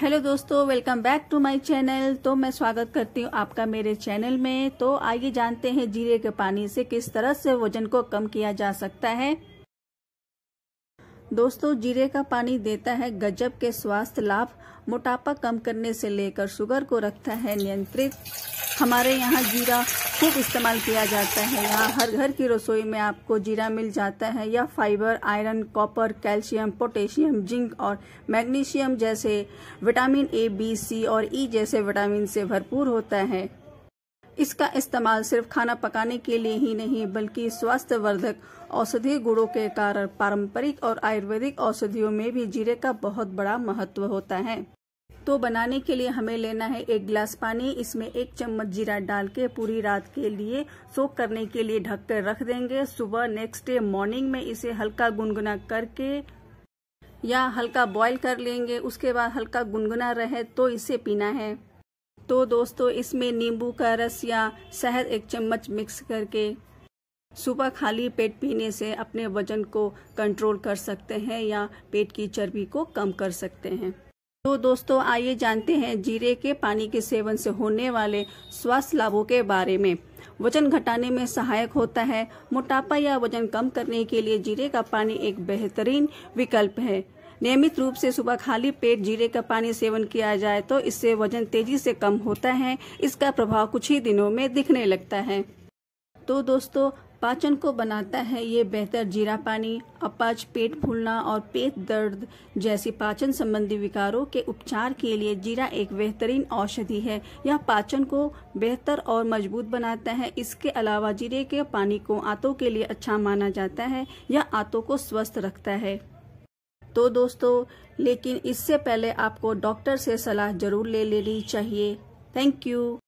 hello दोस्तों welcome back to my channel तो मैं स्वागत करती हूँ आपका मेरे चैनल में तो आइए जानते हैं जीरे के पानी से किस तरह से वजन को कम किया जा सकता है दोस्तों जीरे का पानी देता है गजब के स्वास्थ्य लाभ मोटापा कम करने से लेकर शुगर को रखता है नियंत्रित हमारे यहाँ जीरा खूब इस्तेमाल किया जाता है यहाँ हर घर की रसोई में आपको जीरा मिल जाता है यह fibre iron copper calcium potassium zinc और मैग्नीशियम जैसे विटामिन ए बी सी और ई e जैसे विटामिन से भरपूर होता है इसका इस्तेमाल सिर्फ खाना पकाने के लिए ही नहीं बल्कि स्वास्थ्यवर्धक औषधि गुणों के कारण पारंपरिक और आयुर्वेदिक औषधियों में भी जीरे का बहुत बड़ा महत्व होता है तो बनाने के लिए हमें लेना है एक गिलास पानी इसमें एक चम्मच जीरा डाल के पूरी रात के लिए सोख करने के लिए ढक कर रख देंगे सुबह नेक्स्ट डे मॉर्निंग में इसे हल्का गुनगुना करके या हल्का बॉईल कर लेंगे उसके बाद हल्का गुनगुना रहे तो इसे पीना है तो दोस्तों इसमें नींबू का रस या शहद एक चम्मच मिक्स करके सुबह खाली पेट पीने से अपने वजन को कंट्रोल कर सकते हैं या पेट की चर्बी को कम कर सकते हैं तो दोस्तों आइए जानते हैं जीरे के पानी के सेवन से होने वाले स्वास्थ्य लाभों के बारे में वजन घटाने में सहायक होता है मोटापा या वजन कम करने के लिए जीरे का पानी एक बेहतरीन विकल्प है नियमित रूप से सुबह खाली पेट जीरे का पानी सेवन किया जाए तो इससे वजन तेजी से कम होता है इसका प्रभाव कुछ ही दिनों में दिखने लगता है तो दोस्तों पाचन को बनाता है ये बेहतर जीरा पानी अपाच पेट फूलना और पेट दर्द जैसी पाचन संबंधी विकारों के उपचार के लिए जीरा एक बेहतरीन औषधि है यह पाचन को बेहतर और मजबूत बनाता है इसके अलावा जीरे के पानी को आंतों के लिए अच्छा माना जाता है यह आंतों को स्वस्थ रखता है तो दोस्तों लेकिन इससे पहले आपको डॉक्टर से सलाह जरूर ले लेनी चाहिए थैंक यू